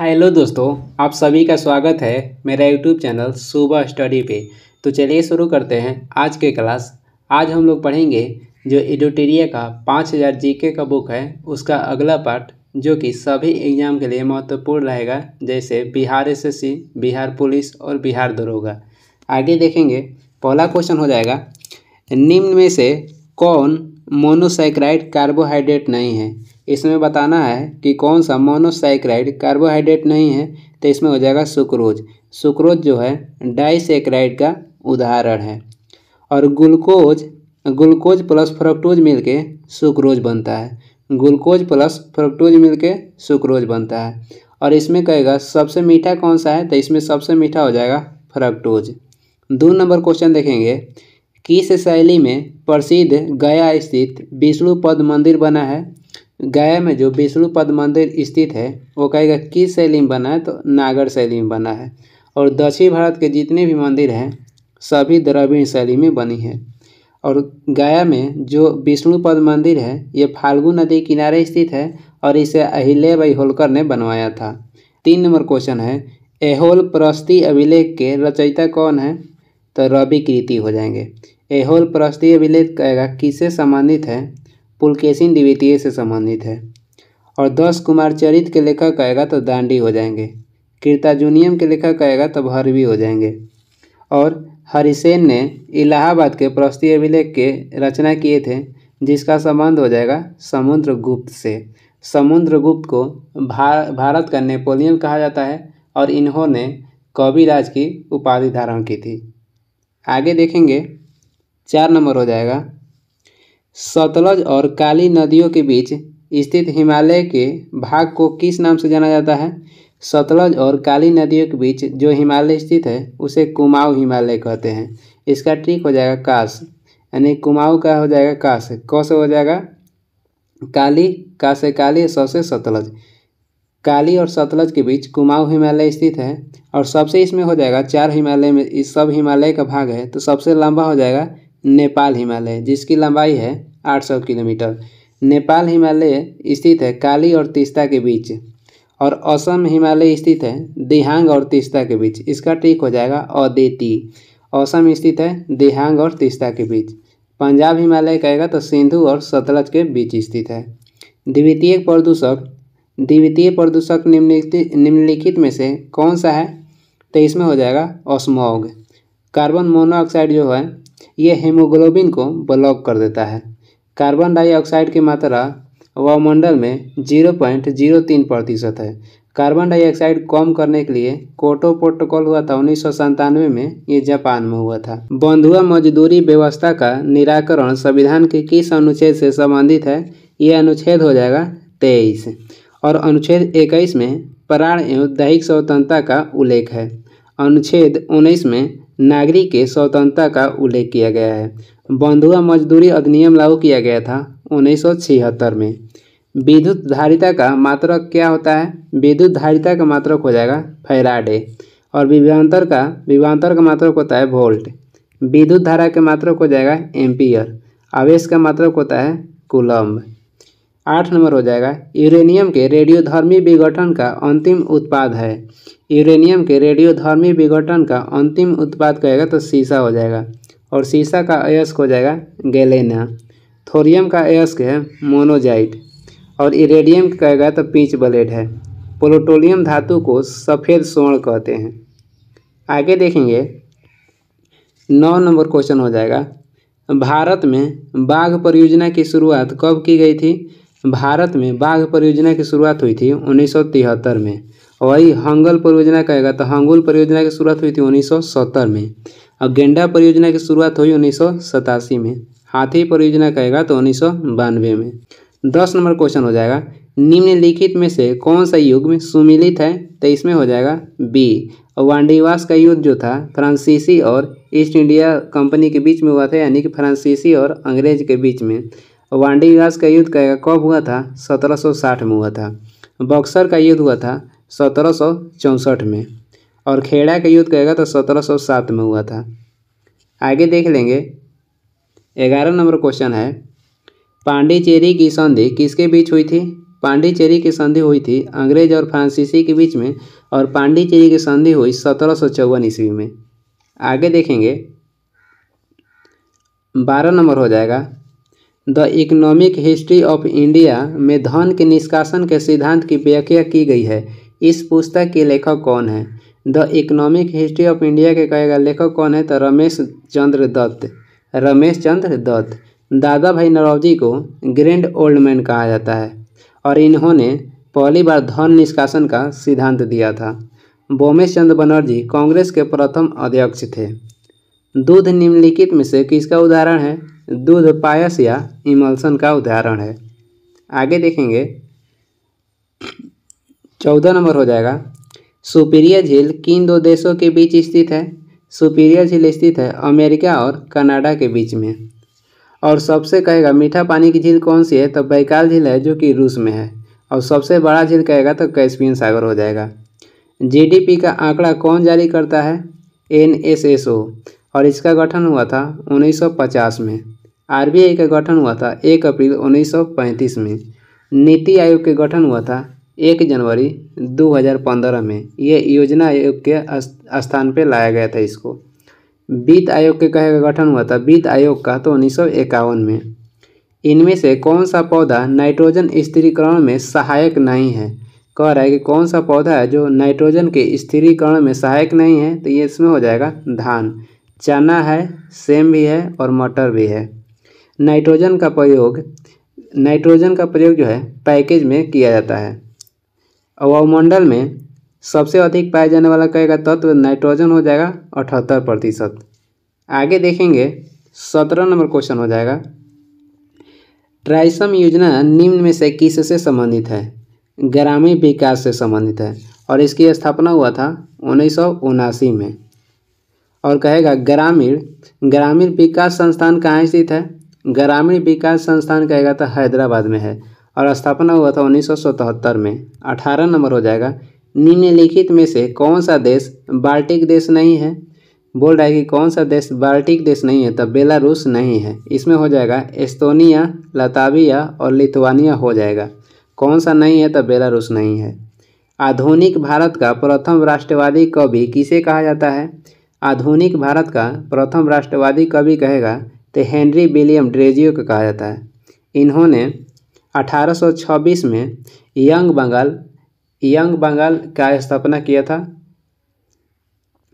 hello दोस्तों आप सभी का स्वागत है मेरा यूट्यूब चैनल सुबह स्टडी पे तो चलिए शुरू करते हैं आज के क्लास आज हम लोग पढ़ेंगे जो एडोटेरिया का पाँच हज़ार जी का बुक है उसका अगला पार्ट जो कि सभी एग्ज़ाम के लिए महत्वपूर्ण रहेगा जैसे बिहार एसएससी, बिहार पुलिस और बिहार दरोगा आगे देखेंगे पहला क्वेश्चन हो जाएगा निम्न में से कौन मोनोसाइक्राइड कार्बोहाइड्रेट नहीं है इसमें बताना है कि कौन सा मोनोसाइक्राइड कार्बोहाइड्रेट नहीं है तो इसमें हो जाएगा सुक्रोज सुक्रोज जो है डाइसेक्राइड का उदाहरण है और ग्लूकोज ग्लूकोज प्लस फ्रक्टोज मिलके सुक्रोज बनता है ग्लूकोज प्लस फ्रक्टोज मिलके सुक्रोज बनता है और इसमें कहेगा सबसे मीठा कौन सा है तो इसमें सबसे मीठा हो जाएगा फ्रक्टोज दो नंबर क्वेश्चन देखेंगे किस शैली में प्रसिद्ध गया स्थित विष्णु पद मंदिर बना है गया में जो विष्णुपद मंदिर स्थित है वो कहेगा किस शैली में बना है तो नागर शैली में बना है और दक्षिण भारत के जितने भी मंदिर हैं सभी द्रविड़ शैली में बनी है और गया में जो विष्णुपद मंदिर है ये फाल्गु नदी किनारे स्थित है और इसे अहिल्याबाई होलकर ने बनवाया था तीन नंबर क्वेश्चन है एहोल प्रस्ती अभिलेख के रचयिता कौन है तो रवि कृति हो जाएंगे एहोल प्रस्ती अभिलेख कहेगा किसे संबंधित है पुलकेशिन द्वितीय से संबंधित है और दस कुमार चरित के लेखक आएगा तो दांडी हो जाएंगे कीर्ताजूनियम के लेखक आएगा तो भरवी हो जाएंगे और हरिसेन ने इलाहाबाद के प्रस्तीय अभिलेख के रचना किए थे जिसका संबंध हो जाएगा समुद्रगुप्त से समुद्रगुप्त को भा, भारत का नेपोलियन कहा जाता है और इन्होंने कविराज की उपाधि धारण की थी आगे देखेंगे चार नंबर हो जाएगा सतलज और काली नदियों के बीच स्थित हिमालय के भाग को किस नाम से जाना जाता है सतलज और काली नदियों के बीच जो हिमालय स्थित है उसे कुमाऊ हिमालय कहते हैं इसका ट्रिक हो जाएगा काश यानी कुमाऊ का हो जाएगा काश क से हो जाएगा काली का से काली स से सतलज काली और सतलज के बीच कुमाऊँ हिमालय स्थित है और सबसे इसमें हो जाएगा चार हिमालय में इस सब हिमालय का भाग है तो सबसे लंबा हो जाएगा नेपाल हिमालय जिसकी लंबाई है 800 किलोमीटर नेपाल हिमालय स्थित है काली और तीस्ता के बीच और असम हिमालय स्थित है दिहांग और तीस्ता के बीच इसका ठीक हो जाएगा अदेती असम स्थित है दिहांग और तीस्ता के बीच पंजाब हिमालय कहेगा तो सिंधु और सतलज के बीच स्थित है द्वितीय प्रदूषक द्वितीय प्रदूषक निम्नलिखित निम्नलिखित में से कौन सा है तो इसमें हो जाएगा ऑस्मोग कार्बन मोनोऑक्साइड जो है ये हीमोग्लोबिन को ब्लॉक कर देता है कार्बन डाइऑक्साइड की मात्रा वायुमंडल में जीरो पॉइंट जीरो तीन प्रतिशत है कार्बन डाइऑक्साइड कम करने के लिए कोटो प्रोटोकॉल हुआ था उन्नीस सौ संतानवे में ये जापान में हुआ था बंधुआ मजदूरी व्यवस्था का निराकरण संविधान के किस अनुच्छेद से संबंधित है ये अनुच्छेद हो जाएगा तेईस और अनुच्छेद इक्कीस में प्राण एवं दैहिक स्वतंत्रता का उल्लेख है अनुच्छेद उन्नीस में नागरिक के स्वतंत्रता का उल्लेख किया गया है बंधुआ मजदूरी अधिनियम लागू किया गया था उन्नीस में विद्युत धारिता का मात्रक क्या होता है विद्युत धारिता का मात्रक हो जाएगा फैराडे और विभांतर का विभांतर का मात्रक होता है वोल्ट विद्युत धारा के मात्रक हो जाएगा एम्पियर आवेश का मात्रक होता है कुलम्ब आठ नंबर हो जाएगा यूरेनियम के रेडियोधर्मी विघटन का अंतिम उत्पाद है यूरेनियम के रेडियोधर्मी विघटन का अंतिम उत्पाद कहेगा तो शीशा हो जाएगा और सीसा का अयस्क हो जाएगा गैलेना थोरियम का अयस्क है मोनोजाइट और इरेडियम कहेगा तो पीच ब्लेड है प्लूटोलियम धातु को सफ़ेद स्वर्ण कहते हैं आगे देखेंगे नौ नंबर क्वेश्चन हो जाएगा भारत में बाघ परियोजना की शुरुआत कब की गई थी भारत में बाघ परियोजना की शुरुआत हुई थी उन्नीस में वही हंगल परियोजना कहेगा तो हंगुल परियोजना की शुरुआत हुई थी उन्नीस में और गेंडा परियोजना की शुरुआत हुई उन्नीस में हाथी परियोजना कहेगा तो उन्नीस में दस नंबर क्वेश्चन हो जाएगा निम्नलिखित में से कौन सा युग में सुमिलित है तो इसमें हो जाएगा बी वांडीवास का युद्ध जो था फ्रांसीसी और ईस्ट इंडिया कंपनी के बीच में हुआ था यानी कि फ्रांसीसी और अंग्रेज के बीच में वांडीवास का युद्ध कहेगा कब हुआ था 1760 में हुआ था बॉक्सर का युद्ध हुआ था सत्रह में और खेड़ा का युद्ध कहेगा तो सत्रह सौ सात में हुआ था आगे देख लेंगे ग्यारह नंबर क्वेश्चन है पांडिचेरी की संधि किसके बीच हुई थी पांडिचेरी की संधि हुई थी अंग्रेज और फ्रांसीसी के बीच में और पांडिचेरी की संधि हुई सत्रह सौ चौवन ईस्वी में आगे देखेंगे बारह नंबर हो जाएगा the economic history of India में धन के निष्कासन के सिद्धांत की व्याख्या की गई है इस पुस्तक के लेखक कौन है the economic history of India के कहेगा लेखक कौन है तो रमेश चंद्र दत्त रमेश चंद्र दत्त दादा भाई नरौजी को ग्रैंड ओल्ड मैन कहा जाता है और इन्होंने पहली बार धन निष्कासन का सिद्धांत दिया था बोमेश चंद्र बनर्जी कांग्रेस के प्रथम अध्यक्ष थे दूध निम्नलिखित में से किसका उदाहरण है दूध पायस या इमल्सन का उदाहरण है आगे देखेंगे चौदह नंबर हो जाएगा सुपीरियर झील किन दो देशों के बीच स्थित है सुपीरियर झील स्थित है अमेरिका और कनाडा के बीच में और सबसे कहेगा मीठा पानी की झील कौन सी है तो बैकाल झील है जो कि रूस में है और सबसे बड़ा झील कहेगा तो कैस्पियन सागर हो जाएगा जीडीपी का आंकड़ा कौन जारी करता है एनएसएसओ और इसका गठन हुआ था 1950 में आरबीआई का गठन हुआ था 1 अप्रैल 1935 में नीति आयोग के गठन हुआ था एक जनवरी 2015 में ये योजना आयोग के स्थान पर लाया गया था इसको वित्त आयोग के कहे गठन हुआ था वित्त आयोग का तो उन्नीस में इनमें से कौन सा पौधा नाइट्रोजन स्थिरीकरण में सहायक नहीं है कह रहा है कि कौन सा पौधा है जो नाइट्रोजन के स्थिरीकरण में सहायक नहीं है तो ये इसमें हो जाएगा धान चना है सेम भी है और मटर भी है नाइट्रोजन का प्रयोग नाइट्रोजन का प्रयोग जो है पैकेज में किया जाता है वायुमंडल में सबसे अधिक पाया जाने वाला कहेगा तत्व नाइट्रोजन हो जाएगा अठहत्तर प्रतिशत आगे देखेंगे सत्रह नंबर क्वेश्चन हो जाएगा ट्राइसम योजना निम्न में से किस से संबंधित है ग्रामीण विकास से संबंधित है और इसकी स्थापना हुआ था उन्नीस में और कहेगा ग्रामीण ग्रामीण विकास संस्थान कहाँ स्थित है ग्रामीण विकास संस्थान कहेगा तो हैदराबाद में है और स्थापना हुआ था उन्नीस में अठारह नंबर हो जाएगा निम्नलिखित में से कौन सा देश बाल्टिक देश नहीं है बोल रहा है कि कौन सा देश बाल्टिक देश नहीं है तब तो बेलारूस नहीं है इसमें हो जाएगा एस्तोनिया लताविया और लिथुआनिया हो जाएगा कौन सा नहीं है तब तो बेलारूस नहीं है आधुनिक भारत का प्रथम राष्ट्रवादी कवि किसे कहा जाता है आधुनिक भारत का प्रथम राष्ट्रवादी कवि कहेगा तो हेनरी विलियम ड्रेजियो को कहा जाता है इन्होंने 1826 में यंग बंगाल यंग बंगाल का स्थापना किया था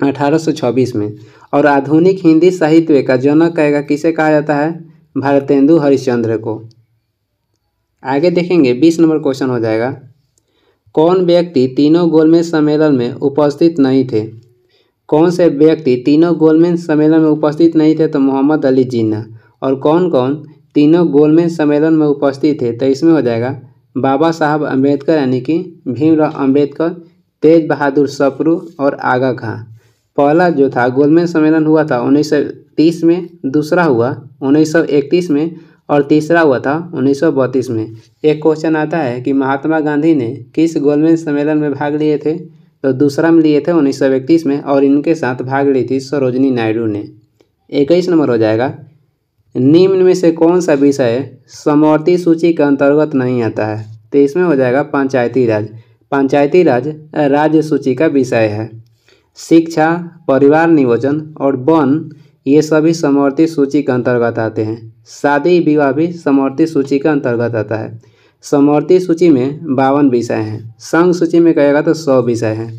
1826 में और आधुनिक हिंदी साहित्य का जनक कहेगा किसे कहा जाता है भारतेंदु हरिश्चंद्र को आगे देखेंगे बीस नंबर क्वेश्चन हो जाएगा कौन व्यक्ति तीनों गोलमेज सम्मेलन में उपस्थित नहीं थे कौन से व्यक्ति तीनों गोलमेज सम्मेलन में उपस्थित नहीं थे तो मोहम्मद अली जिन्ना और कौन कौन तीनों गोलमेज सम्मेलन में उपस्थित थे तो इसमें हो जाएगा बाबा साहब अम्बेडकर यानी कि भीमराव अम्बेडकर तेज बहादुर सपरू और आगा खां पहला जो था गोलमेज सम्मेलन हुआ था 1930 में दूसरा हुआ 1931 में और तीसरा हुआ था 1932 में एक क्वेश्चन आता है कि महात्मा गांधी ने किस गोलमेज सम्मेलन में भाग लिए थे तो दूसरा में लिए थे 1931 में और इनके साथ भाग ली थी सरोजनी नायडू ने इक्कीस नंबर हो जाएगा निम्न में से कौन सा विषय समवर्ती सूची के अंतर्गत नहीं आता है तो इसमें हो जाएगा पंचायती राज पंचायती राज राज्य सूची का विषय है शिक्षा परिवार नियोजन और वन ये सभी समवर्ती सूची के अंतर्गत आते हैं शादी विवाह भी समवर्ती सूची के अंतर्गत आता है समवर्ती सूची में बावन विषय हैं संघ सूची में कहेगा तो सौ विषय हैं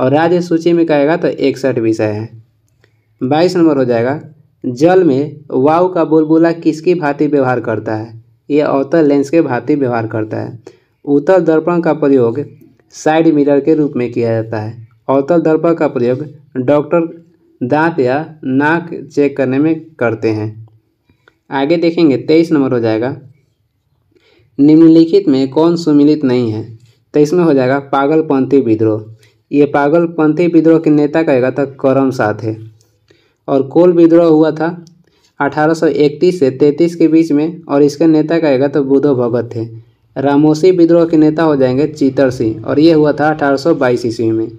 और राज्य सूची में कहेगा तो इकसठ विषय हैं बाईस नंबर हो जाएगा जल में वाव का बुलबुला किसकी भांति व्यवहार करता है यह अवतल लेंस के भांति व्यवहार करता है उत्तल दर्पण का प्रयोग साइड मिरर के रूप में किया जाता है अवतल दर्पण का प्रयोग डॉक्टर दांत या नाक चेक करने में करते हैं आगे देखेंगे तेईस नंबर हो जाएगा निम्नलिखित में कौन सुमिलित नहीं है इसमें हो जाएगा पागलपंथी विद्रोह ये पागलपंथी विद्रोह के नेता कहेगा तो करम साथ है और कोल विद्रोह हुआ था 1831 से 33 के बीच में और इसके नेता कहेगा तो बुधो भगत थे रामोसी विद्रोह के नेता हो जाएंगे चीतर सिंह और ये हुआ था 1822 ईस्वी में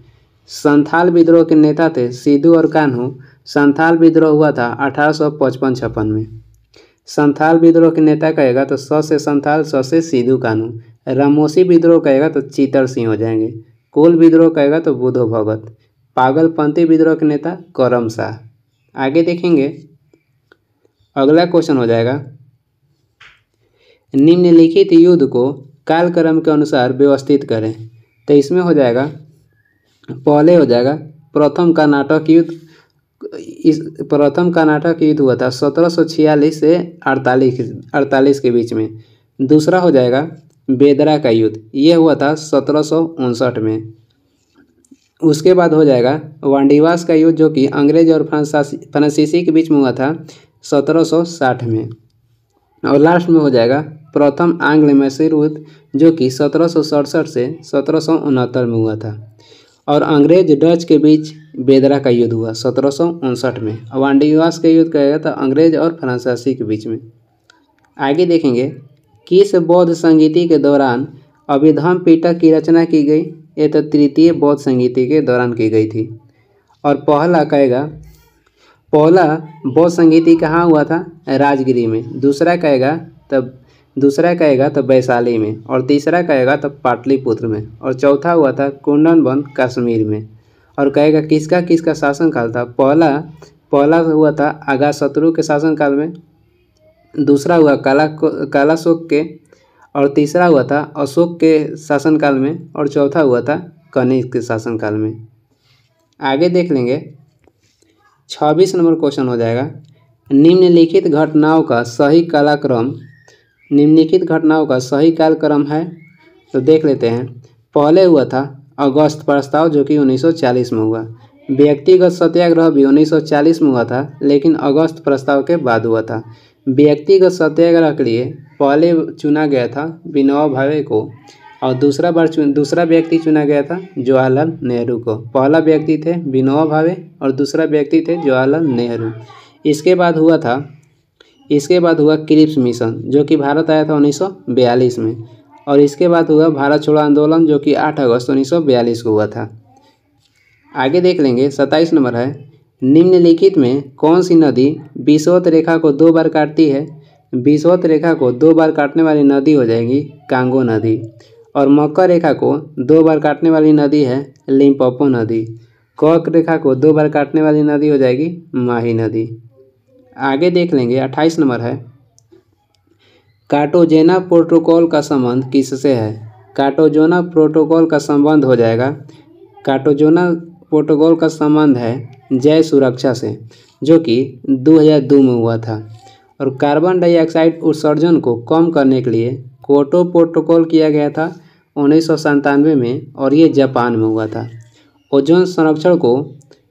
संथाल विद्रोह के नेता थे सिद्धू और कान्हू संथाल विद्रोह हुआ था अठारह सौ पचपन छप्पन में संथाल विद्रोह के नेता कहेगा तो सौ से संथाल सौ से सिद्धू कानू रामोसी विद्रोह कहेगा तो चीतर सिंह हो जाएंगे कोल विद्रोह कहेगा तो बुधो भगत पागलपंथी विद्रोह के नेता करम शाह आगे देखेंगे अगला क्वेश्चन हो जाएगा निम्नलिखित युद्ध को कालक्रम के अनुसार व्यवस्थित करें तो इसमें हो जाएगा पहले हो जाएगा प्रथम कर्नाटक युद्ध इस प्रथम कर्नाटक युद्ध हुआ था सत्रह सौ छियालीस से अड़तालीस अड़तालीस के बीच में दूसरा हो जाएगा बेदरा का युद्ध ये हुआ था सत्रह सौ उनसठ में उसके बाद हो जाएगा वांडीवास का युद्ध जो कि अंग्रेज और फ्रांसीसी के बीच में हुआ था 1760 में और लास्ट में हो जाएगा प्रथम आंग्ल मैसूर युद्ध जो कि सत्रह से सत्रह में हुआ था और अंग्रेज डच के बीच बेदरा का युद्ध हुआ सत्रह में वांडीवास का युद्ध कहा गया था अंग्रेज और फ्रांसीसी के बीच में आगे देखेंगे किस बौद्ध संगीति के दौरान अभिधम पीटक की रचना की गई ये तो तृतीय बौद्ध संगीति के दौरान की गई थी और पहला कहेगा पहला बौद्ध संगीति कहाँ हुआ था राजगिरी में दूसरा कहेगा तब दूसरा कहेगा तो वैशाली में और तीसरा कहेगा तो पाटलिपुत्र में और चौथा हुआ था कुंडन वन कश्मीर में और कहेगा किसका किसका शासनकाल था पहला पहला हुआ था आगा शत्रु के शासनकाल में दूसरा हुआ काला काला शोक के और तीसरा हुआ था अशोक के शासनकाल में और चौथा हुआ था कनिष्क के शासनकाल में आगे देख लेंगे छब्बीस नंबर क्वेश्चन हो जाएगा निम्नलिखित घटनाओं का सही कालाक्रम निम्नलिखित घटनाओं का सही कालक्रम है तो देख लेते हैं पहले हुआ था अगस्त प्रस्ताव जो कि 1940 में हुआ व्यक्तिगत सत्याग्रह भी 1940 में हुआ था लेकिन अगस्त प्रस्ताव के बाद हुआ था व्यक्तिगत सत्याग्रह के लिए पहले चुना गया था विनोबा भावे को और दूसरा बार चुन दूसरा व्यक्ति चुना गया था जवाहरलाल नेहरू को पहला व्यक्ति थे विनोबा भावे और दूसरा व्यक्ति थे जवाहरलाल नेहरू इसके बाद हुआ था इसके बाद हुआ क्रिप्स मिशन जो कि भारत आया था उन्नीस में और इसके बाद हुआ भारत छोड़ो आंदोलन जो कि 8 अगस्त उन्नीस को हुआ था आगे देख लेंगे 27 नंबर है निम्नलिखित में कौन सी नदी विशोत रेखा को दो बार काटती है विषवत रेखा को दो बार काटने वाली नदी हो जाएगी कांगो नदी और मकर रेखा को दो बार काटने वाली नदी है लिम्पोपो नदी कर्क रेखा को दो बार काटने वाली नदी हो जाएगी माही नदी आगे देख लेंगे अट्ठाईस नंबर है काटोजेना प्रोटोकॉल का संबंध किससे है काटोजोना प्रोटोकॉल का संबंध हो जाएगा काटोजोना प्रोटोकॉल का संबंध है जय सुरक्षा से जो कि 2002 में हुआ था और कार्बन डाइऑक्साइड उत्सर्जन को कम करने के लिए कोटो प्रोटोकॉल किया गया था उन्नीस में और ये जापान में हुआ था ओजोन संरक्षण को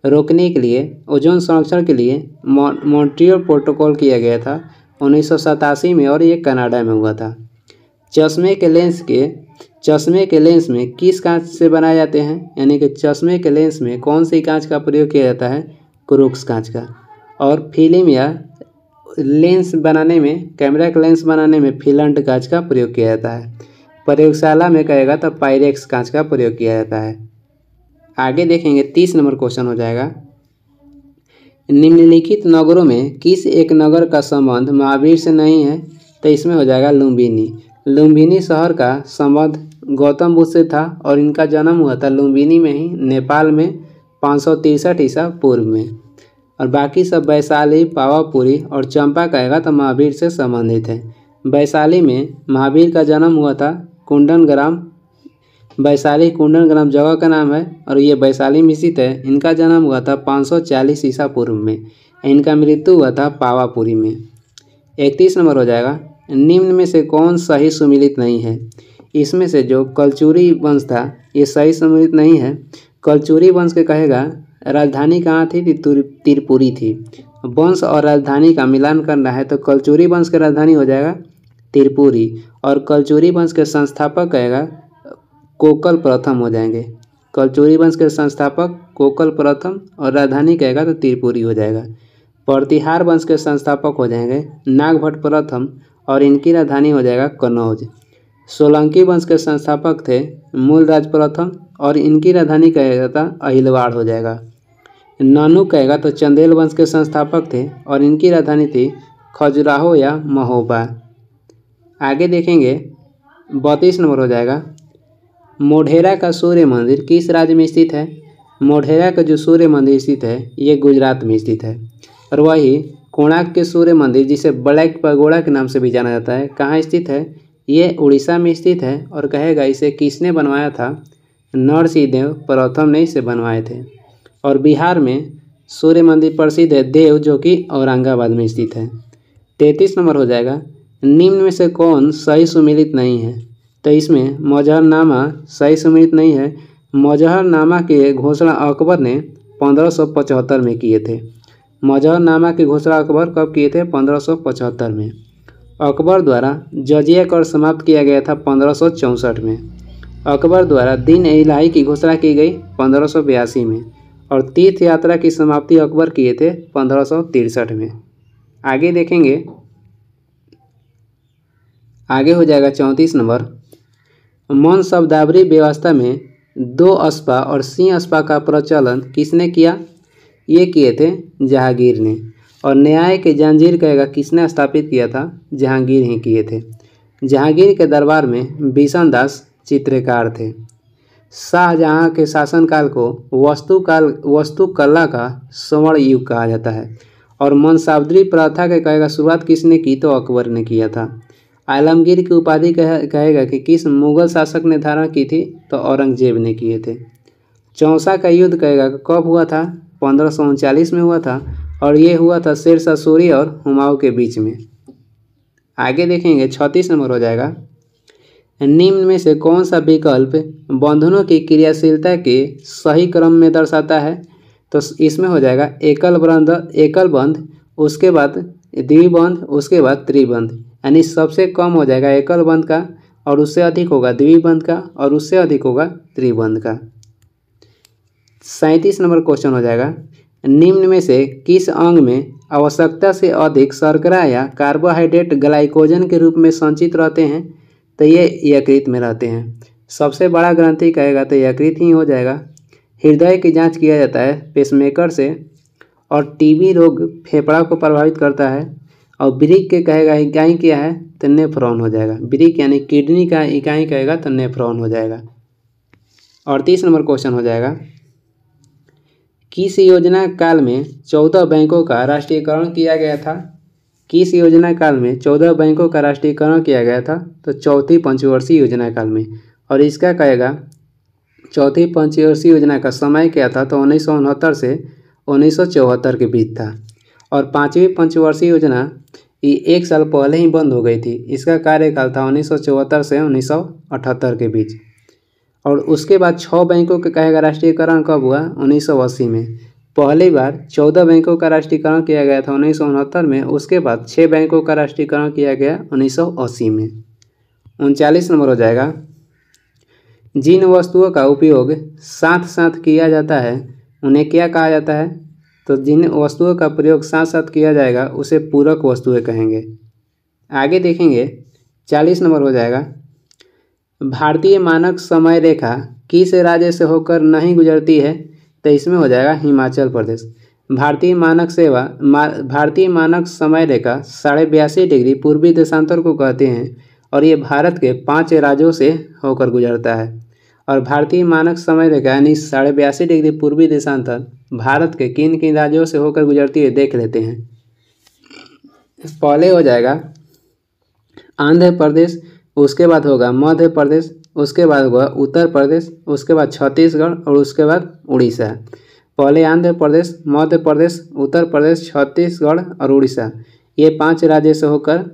रोकने के लिए ओजोन संरक्षण के लिए मॉन्ट्रियल प्रोटोकॉल किया गया था उन्नीस में और ये कनाडा में हुआ था चश्मे के लेंस के चश्मे के लेंस में किस कांच से बनाए जाते हैं यानी कि चश्मे के लेंस में कौन सी कांच का प्रयोग किया जाता है क्रोक्स कांच का और फिल्म या लेंस बनाने में कैमरा का लेंस बनाने में फिलंट कांच का प्रयोग किया जाता है प्रयोगशाला में कहेगा तो पायरेक्स कांच का प्रयोग किया जाता है आगे देखेंगे तीस नंबर क्वेश्चन हो जाएगा निम्नलिखित नगरों में किस एक नगर का संबंध महावीर से नहीं है तो इसमें हो जाएगा लुम्बिनी लुम्बिनी शहर का संबंध गौतम बुद्ध से था और इनका जन्म हुआ था लुम्बिनी में ही नेपाल में पाँच सौ तिरसठ ईसा पूर्व में और बाकी सब वैशाली पावापुरी और चंपा का तो महावीर से संबंधित है वैशाली में महावीर का जन्म हुआ था कुंडन ग्राम वैशाली कुंडन ग्राम जगह का नाम है और ये वैशाली मिश्रित है इनका जन्म हुआ था 540 ईसा पूर्व में इनका मृत्यु हुआ था पावापुरी में इकतीस नंबर हो जाएगा निम्न में से कौन सही सुमिलित नहीं है इसमें से जो कलचूरी वंश था ये सही सुमिलित नहीं है कलचूरी वंश के कहेगा राजधानी कहाँ थी त्रिपुरी थी वंश और राजधानी का मिलान करना है तो कलचूरी वंश की राजधानी हो जाएगा त्रिपुरी और कलचूरी वंश के संस्थापक कहेगा कोकल प्रथम हो जाएंगे कलचूरी वंश के संस्थापक कोकल प्रथम और राजधानी कहेगा तो त्रिपुरी हो जाएगा प्रतिहार वंश के संस्थापक हो जाएंगे नागभट प्रथम और इनकी राजधानी हो जाएगा कन्नौज सोलंकी वंश के संस्थापक थे मूलराज प्रथम और इनकी राजधानी कहता अहिलवाड़ हो जाएगा नानू कहेगा तो चंदेल वंश के संस्थापक थे और इनकी राजधानी थी खजुराहो या महोबा आगे देखेंगे बत्तीस नंबर हो जाएगा मोढेरा का सूर्य मंदिर किस राज्य में स्थित है मोढेरा का जो सूर्य मंदिर स्थित है ये गुजरात में स्थित है और वही कोणार्क के सूर्य मंदिर जिसे ब्लैक पगोड़ा के नाम से भी जाना जाता है कहाँ स्थित है ये उड़ीसा में स्थित है और कहेगा इसे किसने बनवाया था नरसिंहदेव प्रथम ने इसे बनवाए थे और बिहार में सूर्य मंदिर प्रसिद्ध है देव जो कि औरंगाबाद में स्थित है तैंतीस नंबर हो जाएगा निम्न में से कौन सही सुमिलित नहीं है तो इसमें मजहरनामा सही सुमिलित नहीं है मजहरनामा के घोषणा अकबर ने पंद्रह में किए थे मजहरनामा की घोषणा अकबर कब किए थे पंद्रह में अकबर द्वारा जजिया कर समाप्त किया गया था पंद्रह में अकबर द्वारा दीन इलाही की घोषणा की गई पंद्रह में और तीर्थ यात्रा की समाप्ति अकबर किए थे पंद्रह में आगे देखेंगे आगे हो जाएगा चौंतीस नंबर मौन शब्दावरी व्यवस्था में दो अस्पा और सिंह अस्पा का प्रचलन किसने किया ये किए थे जहांगीर ने और न्याय के जंजीर कहेगा किसने स्थापित किया था जहांगीर ही किए थे जहांगीर के दरबार में भीषण दास चित्रकार थे शाहजहाँ के शासनकाल को वस्तुकाल वस्तुकला का स्वर्ण युग कहा जाता है और मनसावद्री प्रथा के कहेगा शुरुआत किसने की तो अकबर ने किया था आलमगीर की उपाधि कह, कहेगा कि किस मुगल शासक ने धारण की थी तो औरंगजेब ने किए थे चौसा का युद्ध कहेगा कब हुआ था पंद्रह में हुआ था और ये हुआ था शेर सूरी और हुमाऊँ के बीच में आगे देखेंगे छत्तीस नंबर हो जाएगा निम्न में से कौन सा विकल्प बंधनों की क्रियाशीलता के सही क्रम में दर्शाता है तो इसमें हो जाएगा एकल बंध एकल बंध उसके बाद द्विबंध उसके बाद त्रिबंध यानी सबसे कम हो जाएगा एकल बंध का और उससे अधिक होगा द्विबंध का और उससे अधिक होगा त्रिबंध का सैंतीस नंबर क्वेश्चन हो जाएगा निम्न में से किस अंग में आवश्यकता से अधिक शर्करा या कार्बोहाइड्रेट ग्लाइकोजन के रूप में संचित रहते हैं तो ये यकृत में रहते हैं सबसे बड़ा ग्रंथि कहेगा तो यकृत ही हो जाएगा हृदय की जांच किया जाता है पेसमेकर से और टीबी रोग फेफड़ा को प्रभावित करता है और ब्रिक के कहेगा इकाई क्या है तो नेफ्रॉन हो जाएगा ब्रिक यानी किडनी का इकाई कहेगा तो नेफ्रॉन हो जाएगा और तीस नंबर क्वेश्चन हो जाएगा किस योजना काल में चौदह बैंकों का राष्ट्रीयकरण किया गया था कि इस योजना काल में चौदह बैंकों का राष्ट्रीयकरण किया गया था तो चौथी पंचवर्षीय योजना काल में और इसका कहेगा चौथी पंचवर्षीय योजना का समय क्या था तो उन्नीस से उन्नीस के बीच था और पाँचवीं पंचवर्षीय योजना ये एक साल पहले ही बंद हो गई थी इसका कार्यकाल था उन्नीस से उन्नीस के बीच और उसके बाद छः बैंकों का कहेगा राष्ट्रीयकरण कब हुआ उन्नीस में पहली बार चौदह बैंकों का राष्ट्रीयकरण किया गया था उन्नीस में उसके बाद छः बैंकों का राष्ट्रीयकरण किया गया उन्नीस में उनचालीस नंबर हो जाएगा जिन वस्तुओं का उपयोग साथ साथ किया जाता है उन्हें क्या कहा जाता है तो जिन वस्तुओं का प्रयोग साथ साथ किया जाएगा उसे पूरक वस्तुएं कहेंगे आगे देखेंगे चालीस नंबर हो जाएगा भारतीय मानक समय रेखा किस राज्य से होकर नहीं गुजरती है तो इसमें हो जाएगा हिमाचल प्रदेश भारतीय मानक सेवा मा, भारतीय मानक समय रेखा साढ़े बयासी डिग्री पूर्वी देशांतर को कहते हैं और ये भारत के पांच राज्यों से होकर गुजरता है और भारतीय मानक समय रेखा यानी साढ़े बयासी डिग्री पूर्वी देशांतर भारत के किन किन राज्यों से होकर गुजरती है देख लेते हैं पहले हो जाएगा आंध्र प्रदेश उसके बाद होगा मध्य प्रदेश उसके बाद हुआ उत्तर प्रदेश उसके बाद छत्तीसगढ़ और उसके बाद उड़ीसा पहले आंध्र प्रदेश मध्य प्रदेश उत्तर प्रदेश छत्तीसगढ़ और उड़ीसा ये पांच राज्य से होकर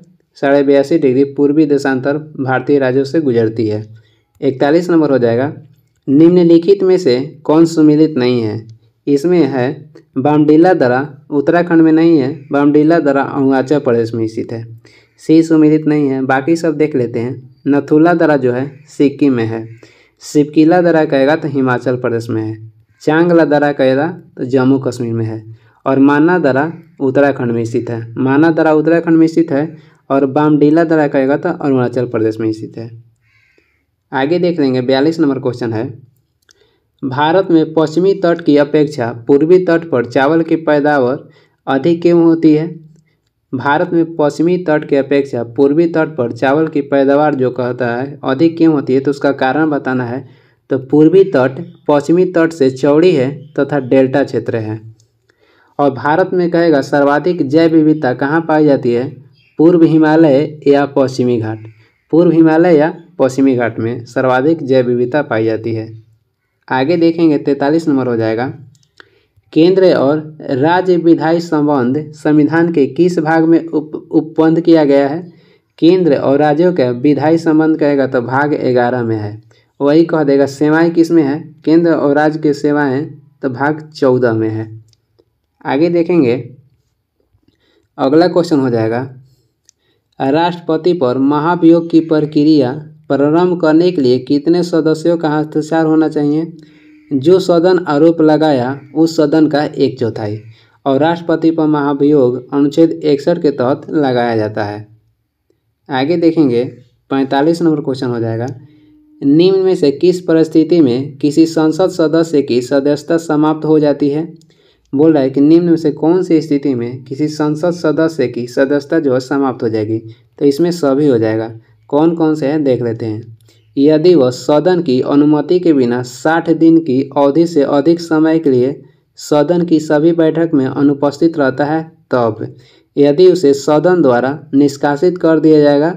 साढ़े बयासी डिग्री पूर्वी देशांतर भारतीय राज्यों से गुजरती है इकतालीस नंबर हो जाएगा निम्नलिखित में से कौन सुमिलित नहीं है इसमें है बामडीला दरा उत्तराखंड में नहीं है बामडीला दरा अरुणाचल प्रदेश में स्थित है सी सुमिलित नहीं है बाकी सब देख लेते हैं नथुला दरा जो है सिक्किम में है सिपकीला दरा कहेगा तो हिमाचल प्रदेश में है चांगला दरा कहेगा तो जम्मू कश्मीर में है और माना दरा उत्तराखंड में स्थित है माना दरा उत्तराखंड में स्थित है और बामडीला दरा कहेगा तो अरुणाचल प्रदेश में स्थित है आगे देख लेंगे बयालीस नंबर क्वेश्चन है भारत में पश्चिमी तट की अपेक्षा पूर्वी तट पर चावल की पैदावार अधिक क्यों होती है भारत में पश्चिमी तट के अपेक्षा पूर्वी तट पर चावल की पैदावार जो कहता है अधिक क्यों होती है तो उसका कारण बताना है तो पूर्वी तट पश्चिमी तट से चौड़ी है तथा डेल्टा क्षेत्र है और भारत में कहेगा सर्वाधिक जैव विविधता कहाँ पाई जाती है पूर्व हिमालय या पश्चिमी घाट पूर्व हिमालय या पश्चिमी घाट में सर्वाधिक जैव विविधता पाई जाती है आगे देखेंगे तैंतालीस नंबर हो जाएगा केंद्र और राज्य विधायी संबंध संविधान के किस भाग में उप उपबंध किया गया है केंद्र और राज्यों का विधायी संबंध कहेगा तो भाग ग्यारह में है वही कह देगा सेवाएं किस में है केंद्र और राज्य के सेवाएं तो भाग चौदह में है आगे देखेंगे अगला क्वेश्चन हो जाएगा राष्ट्रपति पर महाभियोग की प्रक्रिया प्रारंभ करने के लिए कितने सदस्यों का हस्ताक्षर होना चाहिए जो सदन आरोप लगाया उस सदन का एक चौथाई और राष्ट्रपति पर महाभियोग अनुच्छेद इकसठ के तहत लगाया जाता है आगे देखेंगे पैंतालीस नंबर क्वेश्चन हो जाएगा निम्न में से किस परिस्थिति में किसी संसद सदस्य की सदस्यता समाप्त हो जाती है बोल रहा है कि निम्न में से कौन सी स्थिति में किसी संसद सदस्य की सदस्यता जो है समाप्त हो जाएगी तो इसमें सभी हो जाएगा कौन कौन से हैं देख लेते हैं यदि वह सदन की अनुमति के बिना साठ दिन की अवधि से अधिक समय के लिए सदन की सभी बैठक में अनुपस्थित रहता है तब यदि उसे सदन द्वारा निष्कासित कर दिया जाएगा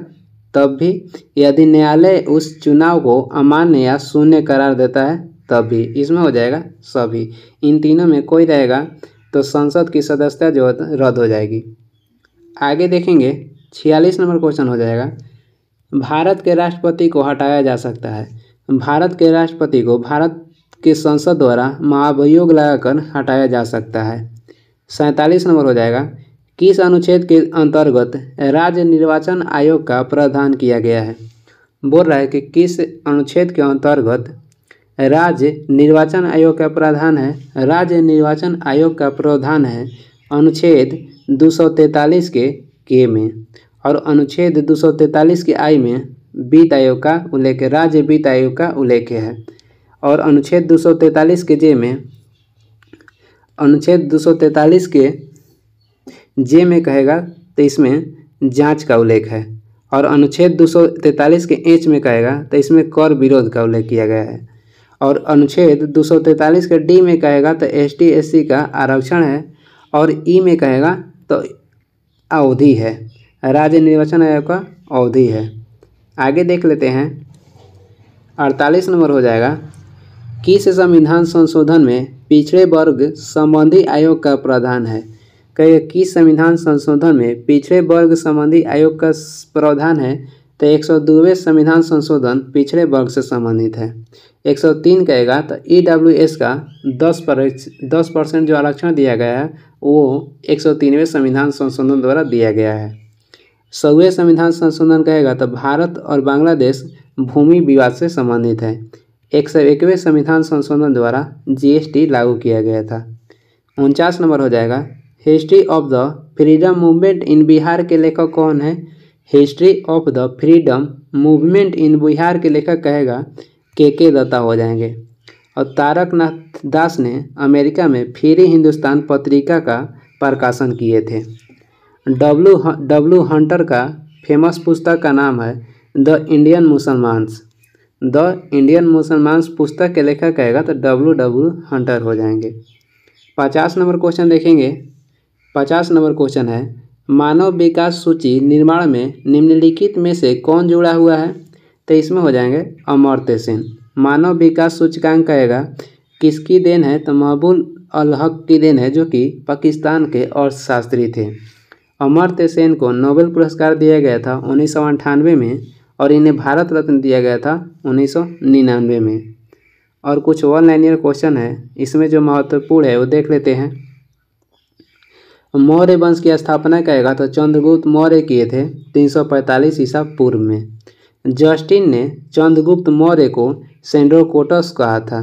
तब भी यदि न्यायालय उस चुनाव को अमान्य या शून्य करार देता है तब भी इसमें हो जाएगा सभी इन तीनों में कोई रहेगा तो संसद की सदस्यता जो रद्द हो जाएगी आगे देखेंगे छियालीस नंबर क्वेश्चन हो जाएगा भारत के राष्ट्रपति को हटाया जा सकता है भारत के राष्ट्रपति को भारत के संसद द्वारा महाभियोग लगाकर हटाया जा सकता है सैंतालीस नंबर हो जाएगा किस अनुच्छेद के अंतर्गत राज्य निर्वाचन आयोग का प्रावधान किया गया है बोल रहा है कि किस अनुच्छेद के अंतर्गत राज्य निर्वाचन आयोग का प्रावधान है राज्य निर्वाचन आयोग का प्रावधान है अनुच्छेद दो के के में और अनुच्छेद तैंतालीस की आई में वित्त आयोग का उल्लेख राज्य वित्त आयोग का उल्लेख है और अनुच्छेद तैंतालीस के जे में अनुच्छेद 243 के जे में कहेगा तो इसमें जांच का उल्लेख है और अनुच्छेद तैंतालीस के एच में कहेगा तो इसमें कर विरोध का उल्लेख किया गया है और अनुच्छेद तैंतालीस के डी में कहेगा तो एस टी एस सी का आरक्षण है और ई में कहेगा तो अवधि है राज्य निर्वाचन आयोग का अवधि है आगे देख लेते हैं अड़तालीस नंबर हो जाएगा किस संविधान संशोधन में पिछड़े वर्ग संबंधी आयोग का प्रावधान है कहिए किस संविधान संशोधन में पिछड़े वर्ग संबंधी आयोग का प्रावधान है तो एक सौ दूबे संविधान संशोधन पिछड़े वर्ग से संबंधित है एक सौ तीन कहेगा तो ई डब्ल्यू एस का दस पर दस परसेंट जो आरक्षण दिया गया है वो एक सौ तीनवे संविधान संशोधन द्वारा दिया गया है सौवे संविधान संशोधन कहेगा तो भारत और बांग्लादेश भूमि विवाद से संबंधित है एक सौ एकवें संविधान संशोधन द्वारा जीएसटी लागू किया गया था उनचास नंबर हो जाएगा history of the freedom movement in Bihar के लेखक कौन है history of the freedom movement in Bihar के लेखक कहेगा के के दत्ता हो जाएंगे और तारकनाथ दास ने अमेरिका में फ्री हिंदुस्तान पत्रिका का प्रकाशन किए थे डब्लू डब्लू हंटर का फेमस पुस्तक का नाम है the Indian Musalmans the Indian Musalmans पुस्तक के लेखक कहेगा तो डब्लू डब्लू हंटर हो जाएंगे पचास नंबर क्वेश्चन देखेंगे पचास नंबर क्वेश्चन है मानव विकास सूची निर्माण में निम्नलिखित में से कौन जुड़ा हुआ है तो इसमें हो जाएंगे अमर्त्य सेन मानव विकास सूचकांक कहेगा किसकी देन है तो महबूल अलहक की देन है जो कि पाकिस्तान के अर्थशास्त्री थे अमर्त्य सेन को नोबेल पुरस्कार दिया गया था उन्नीस में और इन्हें भारत रत्न दिया गया था उन्नीस में और कुछ वन लाइनियर क्वेश्चन है इसमें जो महत्वपूर्ण है वो देख लेते हैं मौर्य वंश की स्थापना कहेगा तो चंद्रगुप्त मौर्य किए थे 345 ईसा पूर्व में जस्टिन ने चंद्रगुप्त मौर्य को सेंड्रोकोटस कहा था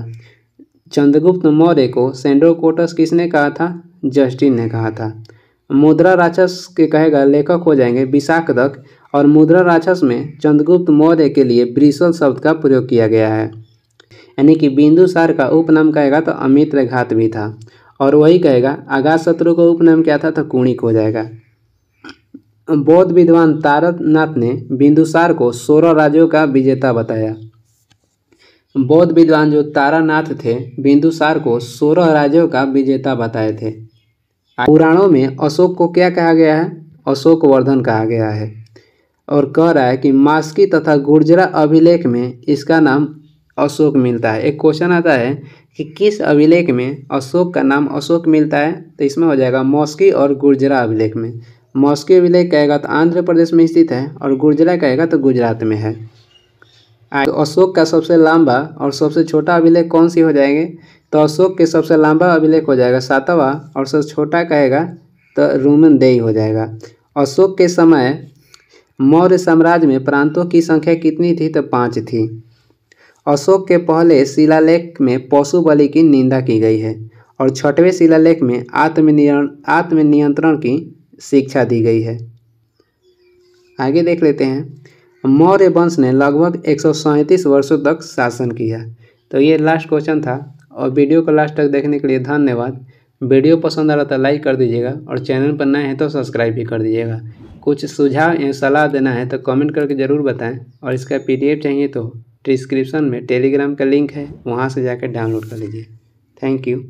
चंद्रगुप्त मौर्य को सेंड्रोकोटस किसने कहा था जस्टिन ने कहा था मुद्रा राक्षस के कहेगा लेखक हो जाएंगे विशाखदक और मुद्रा राक्षस में चंद्रगुप्त मौर्य के लिए ब्रिसल शब्द का प्रयोग किया गया है यानी कि बिंदुसार का उपनाम कहेगा तो अमित्र घात भी था और वही कहेगा आगा शत्रु का उपनाम क्या था तो कुणिक हो जाएगा बौद्ध विद्वान तारकनाथ ने बिंदुसार को सोलह राज्यों का विजेता बताया बौद्ध विद्वान जो तारानाथ थे बिंदुसार को सोलह राज्यों का विजेता बताए थे पुराणों में अशोक को क्या कहा गया है अशोक वर्धन कहा गया है और कह रहा है कि मास्की तथा गुर्जरा अभिलेख में इसका नाम अशोक मिलता है एक क्वेश्चन आता है कि किस अभिलेख में अशोक का नाम अशोक मिलता है तो इसमें हो जाएगा मौसकी और गुर्जरा अभिलेख में मौसकी अभिलेख कहेगा तो आंध्र प्रदेश में स्थित है और गुर्जरा कहेगा तो गुजरात में है तो अशोक का सबसे लंबा और सबसे छोटा अभिलेख कौन सी हो जाएंगे तो अशोक के सबसे लंबा अभिलेख हो जाएगा सातवा और सबसे छोटा कहेगा तो रोमन देई हो जाएगा अशोक के समय मौर्य साम्राज्य में प्रांतों की संख्या कितनी थी तो पाँच थी अशोक के पहले शिलालेख में पशु बलि की निंदा की गई है और छठवें शिलालेख में आत्मनियंत्रण आत्मनियंत्रण की शिक्षा दी गई है आगे देख लेते हैं मौर्य वंश ने लगभग एक वर्षों तक शासन किया तो ये लास्ट क्वेश्चन था और वीडियो को लास्ट तक देखने के लिए धन्यवाद वीडियो पसंद आ रहा तो लाइक कर दीजिएगा और चैनल पर नए हैं तो सब्सक्राइब भी कर दीजिएगा कुछ सुझाव या सलाह देना है तो कमेंट करके ज़रूर बताएं और इसका पीडीएफ चाहिए तो डिस्क्रिप्शन में टेलीग्राम का लिंक है वहाँ से जाकर डाउनलोड कर लीजिए थैंक यू